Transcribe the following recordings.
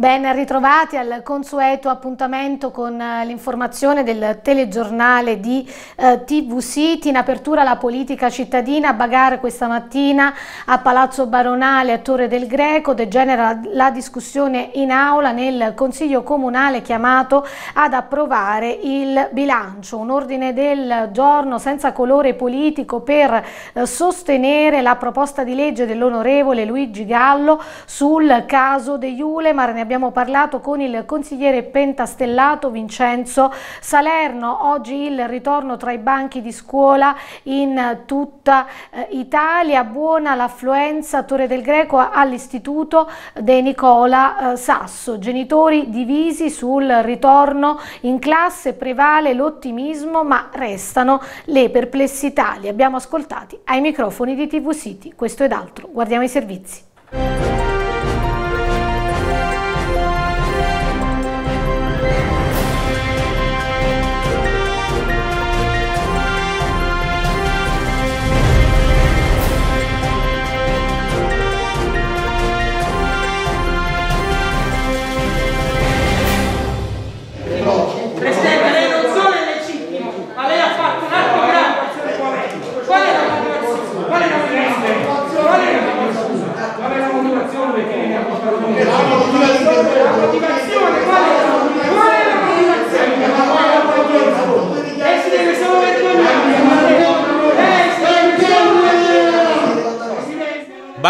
Ben ritrovati al consueto appuntamento con eh, l'informazione del telegiornale di eh, City. In apertura la politica cittadina a Bagare questa mattina a Palazzo Baronale a Torre del Greco degenera la discussione in aula nel Consiglio Comunale chiamato ad approvare il bilancio. Un ordine del giorno senza colore politico per eh, sostenere la proposta di legge dell'onorevole Luigi Gallo sul caso De Iule Marne abbiamo parlato con il consigliere pentastellato Vincenzo Salerno. Oggi il ritorno tra i banchi di scuola in tutta eh, Italia. Buona l'affluenza Torre del Greco all'istituto De Nicola eh, Sasso. Genitori divisi sul ritorno in classe, prevale l'ottimismo ma restano le perplessità. Li abbiamo ascoltati ai microfoni di TV City. Questo ed altro. Guardiamo i servizi.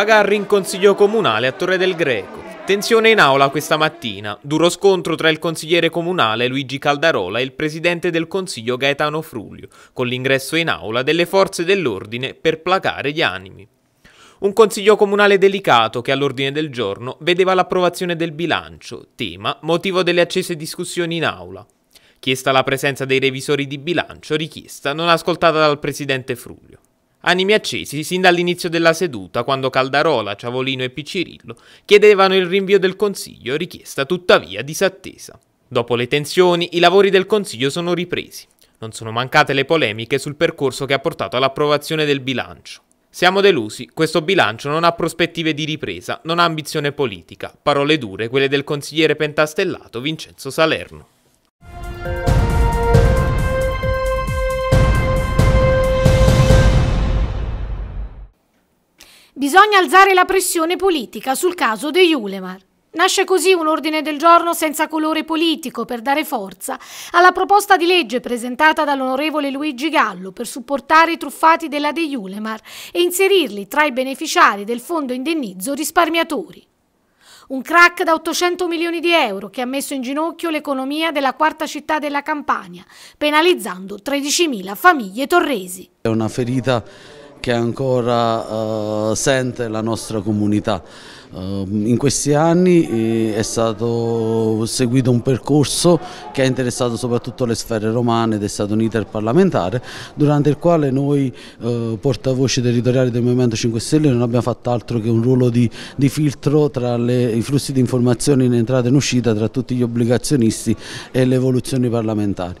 Bagarri in consiglio comunale a Torre del Greco. Tensione in aula questa mattina, duro scontro tra il consigliere comunale Luigi Caldarola e il presidente del consiglio Gaetano Fruglio, con l'ingresso in aula delle forze dell'ordine per placare gli animi. Un consiglio comunale delicato che all'ordine del giorno vedeva l'approvazione del bilancio, tema motivo delle accese discussioni in aula. Chiesta la presenza dei revisori di bilancio, richiesta non ascoltata dal presidente Fruglio. Animi accesi sin dall'inizio della seduta, quando Caldarola, Ciavolino e Piccirillo chiedevano il rinvio del Consiglio, richiesta tuttavia disattesa. Dopo le tensioni, i lavori del Consiglio sono ripresi. Non sono mancate le polemiche sul percorso che ha portato all'approvazione del bilancio. Siamo delusi, questo bilancio non ha prospettive di ripresa, non ha ambizione politica. Parole dure quelle del consigliere pentastellato Vincenzo Salerno. Bisogna alzare la pressione politica sul caso De Julemar. Nasce così un ordine del giorno senza colore politico per dare forza alla proposta di legge presentata dall'onorevole Luigi Gallo per supportare i truffati della De Julemar e inserirli tra i beneficiari del fondo indennizzo risparmiatori. Un crack da 800 milioni di euro che ha messo in ginocchio l'economia della quarta città della Campania, penalizzando 13.000 famiglie torresi. È una ferita che ancora eh, sente la nostra comunità. Eh, in questi anni eh, è stato seguito un percorso che ha interessato soprattutto le sfere romane ed è stato un iter parlamentare durante il quale noi eh, portavoci territoriali del Movimento 5 Stelle non abbiamo fatto altro che un ruolo di, di filtro tra le, i flussi di informazioni in entrata e in uscita tra tutti gli obbligazionisti e le evoluzioni parlamentari.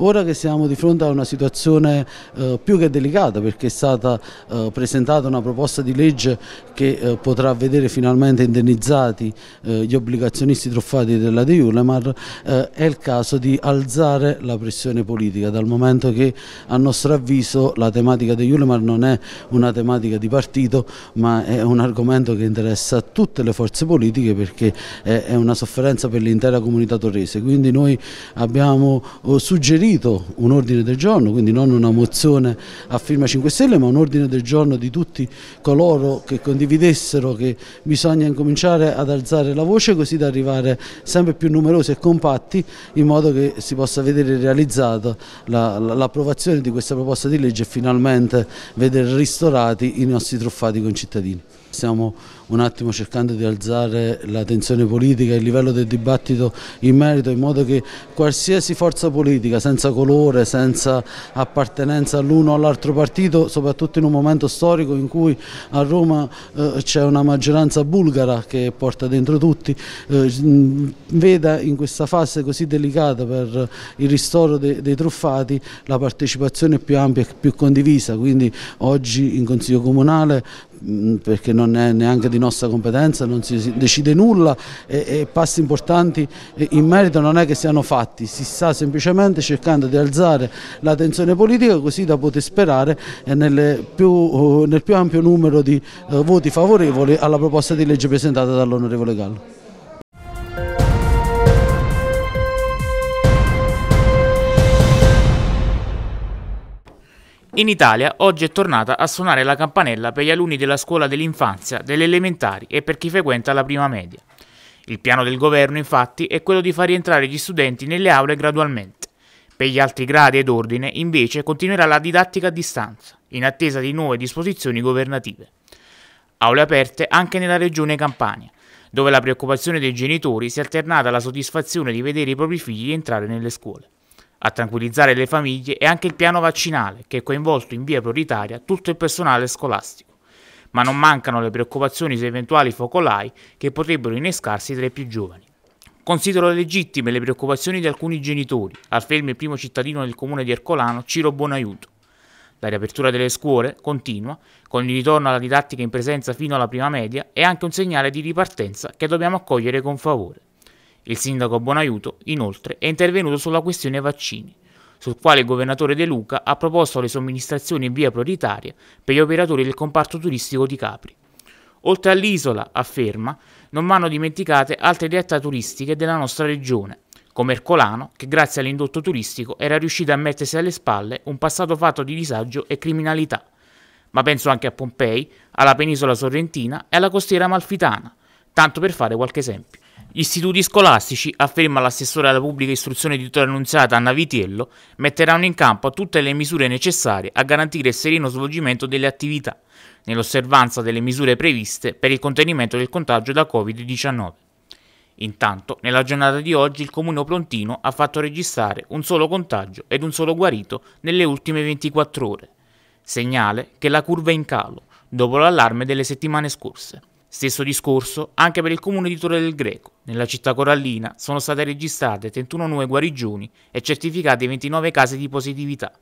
Ora che siamo di fronte a una situazione eh, più che delicata perché è stata eh, presentata una proposta di legge che eh, potrà vedere finalmente indennizzati eh, gli obbligazionisti truffati della De Ulemar, eh, è il caso di alzare la pressione politica dal momento che a nostro avviso la tematica De Ulemar non è una tematica di partito ma è un argomento che interessa tutte le forze politiche perché è, è una sofferenza per l'intera comunità torrese quindi noi abbiamo eh, suggerito suggerito un ordine del giorno, quindi non una mozione a firma 5 Stelle, ma un ordine del giorno di tutti coloro che condividessero che bisogna incominciare ad alzare la voce così da arrivare sempre più numerosi e compatti in modo che si possa vedere realizzata l'approvazione la, la, di questa proposta di legge e finalmente vedere ristorati i nostri truffati concittadini. Siamo un attimo cercando di alzare la tensione politica, e il livello del dibattito in merito, in modo che qualsiasi forza politica, senza colore, senza appartenenza all'uno o all'altro partito, soprattutto in un momento storico in cui a Roma eh, c'è una maggioranza bulgara che porta dentro tutti, eh, veda in questa fase così delicata per il ristoro de dei truffati la partecipazione più ampia e più condivisa, quindi oggi in Consiglio Comunale Mm, perché non è neanche di nostra competenza, non si decide nulla e, e passi importanti in merito non è che siano fatti, si sta semplicemente cercando di alzare la tensione politica così da poter sperare più, eh, nel più ampio numero di eh, voti favorevoli alla proposta di legge presentata dall'onorevole Gallo. In Italia oggi è tornata a suonare la campanella per gli alunni della scuola dell'infanzia, delle elementari e per chi frequenta la prima media. Il piano del governo infatti è quello di far rientrare gli studenti nelle aule gradualmente. Per gli altri gradi ed ordine invece continuerà la didattica a distanza, in attesa di nuove disposizioni governative. Aule aperte anche nella regione Campania, dove la preoccupazione dei genitori si è alternata alla soddisfazione di vedere i propri figli entrare nelle scuole. A tranquillizzare le famiglie è anche il piano vaccinale, che ha coinvolto in via prioritaria tutto il personale scolastico. Ma non mancano le preoccupazioni su eventuali focolai che potrebbero innescarsi tra i più giovani. Considero legittime le preoccupazioni di alcuni genitori, afferma il primo cittadino del comune di Ercolano, Ciro Buonaiuto. La riapertura delle scuole, continua, con il ritorno alla didattica in presenza fino alla prima media, è anche un segnale di ripartenza che dobbiamo accogliere con favore. Il sindaco Bonaiuto, inoltre, è intervenuto sulla questione vaccini, sul quale il governatore De Luca ha proposto le somministrazioni in via prioritaria per gli operatori del comparto turistico di Capri. Oltre all'isola, afferma, non vanno dimenticate altre realtà turistiche della nostra regione, come Ercolano, che grazie all'indotto turistico era riuscito a mettersi alle spalle un passato fatto di disagio e criminalità. Ma penso anche a Pompei, alla penisola sorrentina e alla costiera amalfitana, tanto per fare qualche esempio. Gli istituti scolastici, afferma l'assessore alla pubblica istruzione di Torre Annunziata Anna Vitiello, metteranno in campo tutte le misure necessarie a garantire il sereno svolgimento delle attività, nell'osservanza delle misure previste per il contenimento del contagio da Covid-19. Intanto, nella giornata di oggi il comune Prontino ha fatto registrare un solo contagio ed un solo guarito nelle ultime 24 ore. Segnale che la curva è in calo, dopo l'allarme delle settimane scorse. Stesso discorso anche per il comune di Torre del Greco, nella città corallina sono state registrate 31 nuove guarigioni e certificate 29 casi di positività,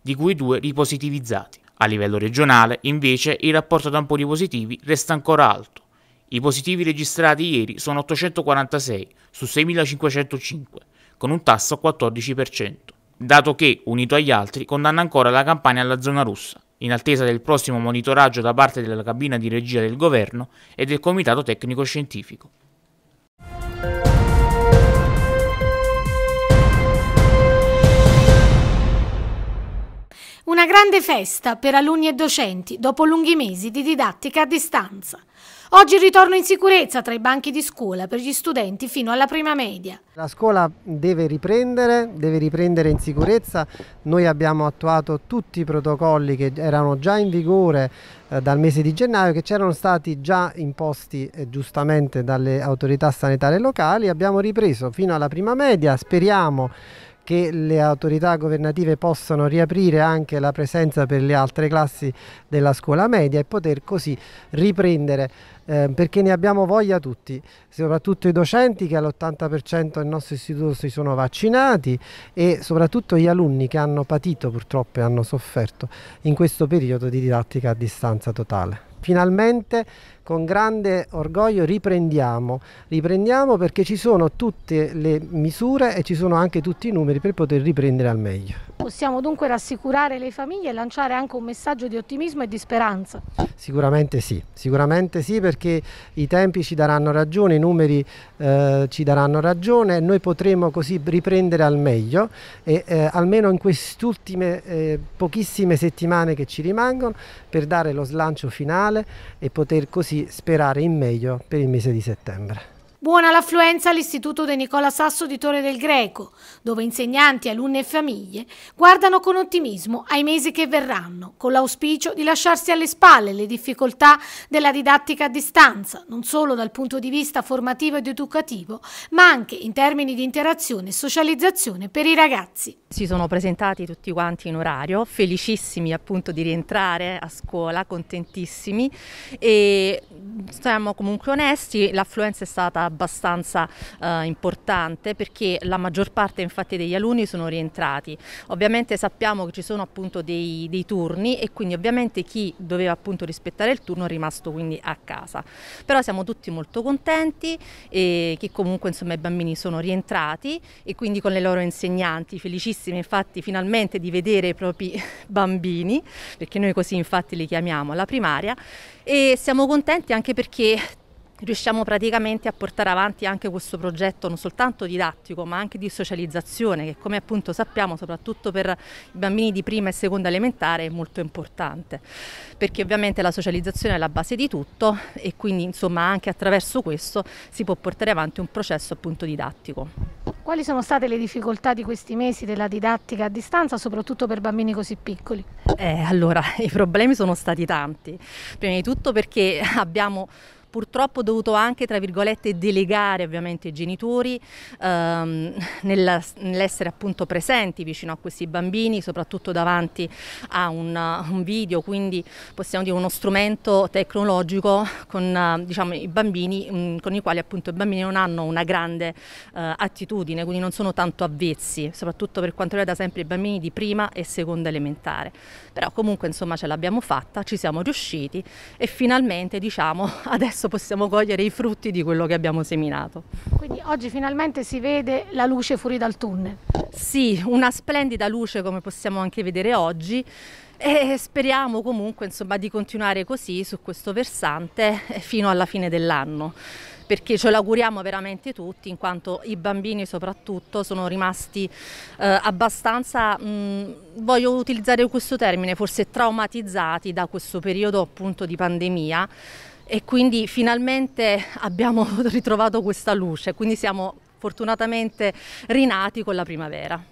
di cui 2 ripositivizzati. A livello regionale, invece, il rapporto tamponi positivi resta ancora alto. I positivi registrati ieri sono 846 su 6.505, con un tasso 14%, dato che, unito agli altri, condanna ancora la campagna alla zona russa, in attesa del prossimo monitoraggio da parte della cabina di regia del governo e del Comitato Tecnico Scientifico. Grande festa per alunni e docenti dopo lunghi mesi di didattica a distanza. Oggi ritorno in sicurezza tra i banchi di scuola per gli studenti fino alla prima media. La scuola deve riprendere, deve riprendere in sicurezza. Noi abbiamo attuato tutti i protocolli che erano già in vigore eh, dal mese di gennaio, che c'erano stati già imposti eh, giustamente dalle autorità sanitarie locali. Abbiamo ripreso fino alla prima media, speriamo che le autorità governative possano riaprire anche la presenza per le altre classi della scuola media e poter così riprendere Ehm, perché ne abbiamo voglia tutti, soprattutto i docenti che all'80% del nostro istituto si sono vaccinati e soprattutto gli alunni che hanno patito purtroppo e hanno sofferto in questo periodo di didattica a distanza totale finalmente con grande orgoglio riprendiamo, riprendiamo perché ci sono tutte le misure e ci sono anche tutti i numeri per poter riprendere al meglio. Possiamo dunque rassicurare le famiglie e lanciare anche un messaggio di ottimismo e di speranza? Sicuramente sì, sicuramente sì perché i tempi ci daranno ragione, i numeri eh, ci daranno ragione e noi potremo così riprendere al meglio e eh, almeno in queste ultime eh, pochissime settimane che ci rimangono per dare lo slancio finale e poter così sperare in meglio per il mese di settembre. Buona l'affluenza all'Istituto De Nicola Sasso di Torre del Greco, dove insegnanti, alunni e famiglie guardano con ottimismo ai mesi che verranno, con l'auspicio di lasciarsi alle spalle le difficoltà della didattica a distanza, non solo dal punto di vista formativo ed educativo, ma anche in termini di interazione e socializzazione per i ragazzi. Si sono presentati tutti quanti in orario, felicissimi appunto di rientrare a scuola, contentissimi e mm, siamo comunque onesti, l'affluenza è stata abbastanza eh, importante perché la maggior parte infatti degli alunni sono rientrati. Ovviamente sappiamo che ci sono appunto dei, dei turni e quindi ovviamente chi doveva appunto rispettare il turno è rimasto quindi a casa. Però siamo tutti molto contenti e che comunque insomma i bambini sono rientrati e quindi con le loro insegnanti, felicissime infatti finalmente di vedere i propri bambini, perché noi così infatti li chiamiamo alla primaria e siamo contenti anche perché riusciamo praticamente a portare avanti anche questo progetto non soltanto didattico ma anche di socializzazione che come appunto sappiamo soprattutto per i bambini di prima e seconda elementare è molto importante perché ovviamente la socializzazione è la base di tutto e quindi insomma anche attraverso questo si può portare avanti un processo appunto didattico. Quali sono state le difficoltà di questi mesi della didattica a distanza soprattutto per bambini così piccoli? Eh, allora i problemi sono stati tanti, prima di tutto perché abbiamo purtroppo dovuto anche, tra virgolette, delegare ovviamente i genitori ehm, nell'essere appunto presenti vicino a questi bambini, soprattutto davanti a un, un video, quindi possiamo dire uno strumento tecnologico con diciamo, i bambini, mm, con i quali appunto i bambini non hanno una grande eh, attitudine, quindi non sono tanto avvezzi, soprattutto per quanto riguarda sempre i bambini di prima e seconda elementare. Però comunque insomma ce l'abbiamo fatta, ci siamo riusciti e finalmente diciamo adesso adesso possiamo cogliere i frutti di quello che abbiamo seminato. Quindi oggi finalmente si vede la luce fuori dal tunnel. Sì, una splendida luce come possiamo anche vedere oggi e speriamo comunque insomma, di continuare così su questo versante fino alla fine dell'anno perché ce l'auguriamo veramente tutti in quanto i bambini soprattutto sono rimasti eh, abbastanza, mh, voglio utilizzare questo termine, forse traumatizzati da questo periodo appunto di pandemia e quindi finalmente abbiamo ritrovato questa luce, quindi siamo fortunatamente rinati con la primavera.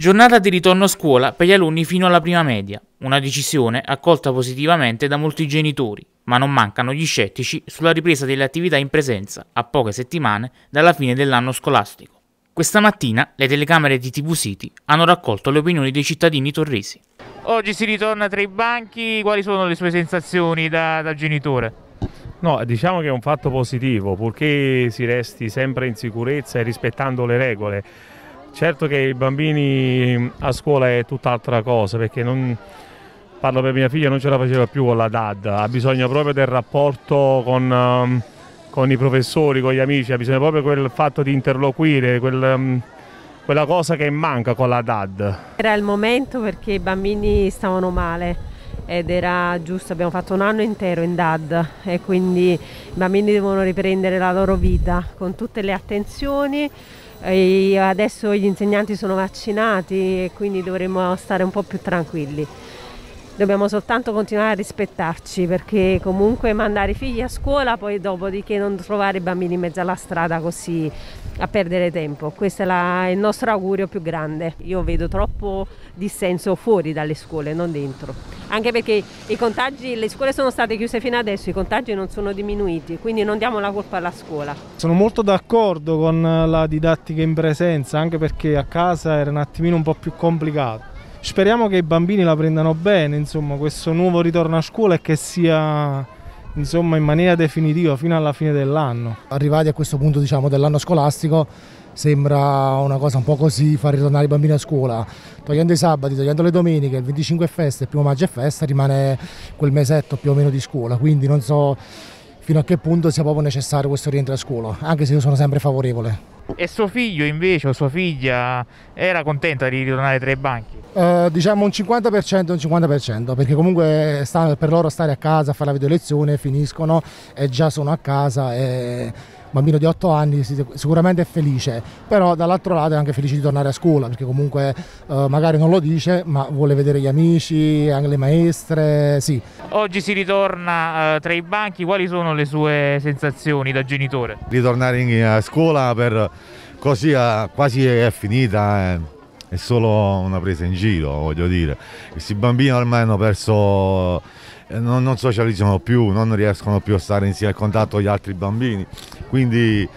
Giornata di ritorno a scuola per gli alunni fino alla prima media, una decisione accolta positivamente da molti genitori, ma non mancano gli scettici sulla ripresa delle attività in presenza a poche settimane dalla fine dell'anno scolastico. Questa mattina le telecamere di TV City hanno raccolto le opinioni dei cittadini torresi. Oggi si ritorna tra i banchi, quali sono le sue sensazioni da, da genitore? No, diciamo che è un fatto positivo, purché si resti sempre in sicurezza e rispettando le regole. Certo che i bambini mm, a scuola è tutt'altra cosa, perché non, parlo per mia figlia, non ce la faceva più con la DAD, ha bisogno proprio del rapporto con... Um, con i professori, con gli amici, ha bisogno proprio quel fatto di interloquire, quel, mm, quella cosa che manca con la DAD. Era il momento perché i bambini stavano male ed era giusto, abbiamo fatto un anno intero in DAD e quindi i bambini devono riprendere la loro vita con tutte le attenzioni. E adesso gli insegnanti sono vaccinati e quindi dovremmo stare un po' più tranquilli dobbiamo soltanto continuare a rispettarci perché comunque mandare i figli a scuola poi dopodiché non trovare i bambini in mezzo alla strada così a perdere tempo. Questo è la, il nostro augurio più grande. Io vedo troppo dissenso fuori dalle scuole, non dentro. Anche perché i contagi, le scuole sono state chiuse fino adesso, i contagi non sono diminuiti, quindi non diamo la colpa alla scuola. Sono molto d'accordo con la didattica in presenza, anche perché a casa era un attimino un po' più complicato Speriamo che i bambini la prendano bene, insomma, questo nuovo ritorno a scuola e che sia insomma, in maniera definitiva fino alla fine dell'anno. Arrivati a questo punto diciamo, dell'anno scolastico sembra una cosa un po' così far ritornare i bambini a scuola. Togliendo i sabati, togliendo le domeniche, il 25 è festa, il primo maggio è festa, rimane quel mesetto più o meno di scuola, quindi non so fino a che punto sia proprio necessario questo rientro a scuola, anche se io sono sempre favorevole. E suo figlio invece, o sua figlia, era contenta di ritornare tra i banchi? Eh, diciamo un 50% un 50%, perché comunque sta, per loro stare a casa, fare la video lezione, finiscono e già sono a casa e bambino di 8 anni sicuramente è felice, però dall'altro lato è anche felice di tornare a scuola perché comunque eh, magari non lo dice ma vuole vedere gli amici, anche le maestre, sì. Oggi si ritorna eh, tra i banchi, quali sono le sue sensazioni da genitore? Ritornare in, a scuola per così a, eh, quasi è finita. Eh è solo una presa in giro, voglio dire. Questi bambini ormai hanno perso eh, non, non, socializzano più, non riescono più a stare insieme a contatto con gli altri bambini. Quindi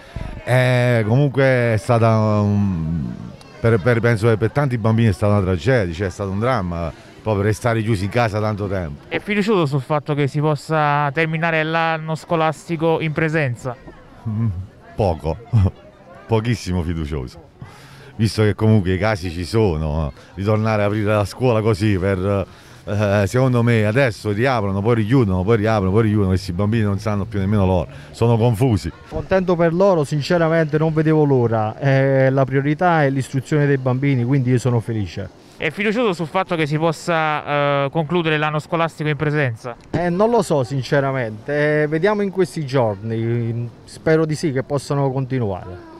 è, eh, comunque è stata, un, per, per, penso per tanti bambini è stata una tragedia, cioè è stato un dramma proprio restare chiusi in casa tanto tempo. È fiducioso sul fatto che si possa terminare l'anno scolastico in presenza? Poco, pochissimo fiducioso visto che comunque i casi ci sono, eh, ritornare a aprire la scuola così per eh, secondo me adesso riaprono, poi richiudono, poi riaprono, poi richiudono, questi bambini non sanno più nemmeno loro, sono confusi. Contento per loro, sinceramente non vedevo l'ora, eh, la priorità è l'istruzione dei bambini, quindi io sono felice. È fiducioso sul fatto che si possa eh, concludere l'anno scolastico in presenza? Eh, non lo so sinceramente, eh, vediamo in questi giorni, spero di sì che possano continuare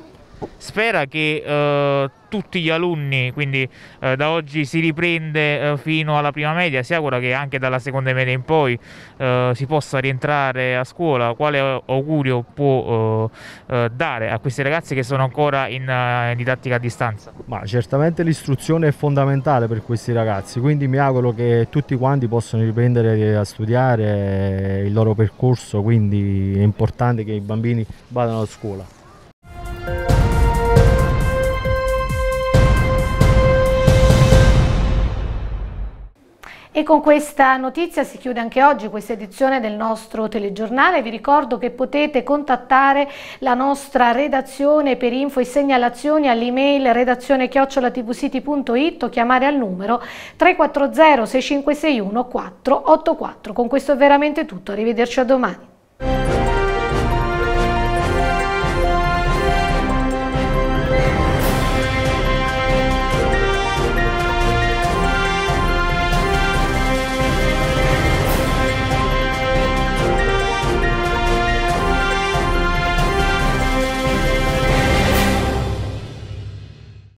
spera che eh, tutti gli alunni, quindi eh, da oggi si riprende eh, fino alla prima media, si augura che anche dalla seconda media in poi si possa rientrare a scuola, quale augurio può dare a questi ragazzi che sono ancora in, in didattica a distanza? Ma certamente l'istruzione è fondamentale per questi ragazzi, quindi mi auguro che tutti quanti possano riprendere a studiare il loro percorso, quindi è importante che i bambini vadano a scuola. E con questa notizia si chiude anche oggi questa edizione del nostro telegiornale. Vi ricordo che potete contattare la nostra redazione per info e segnalazioni all'email redazione chiocciolatvsiti.it o chiamare al numero 340 6561 484. Con questo è veramente tutto, arrivederci a domani.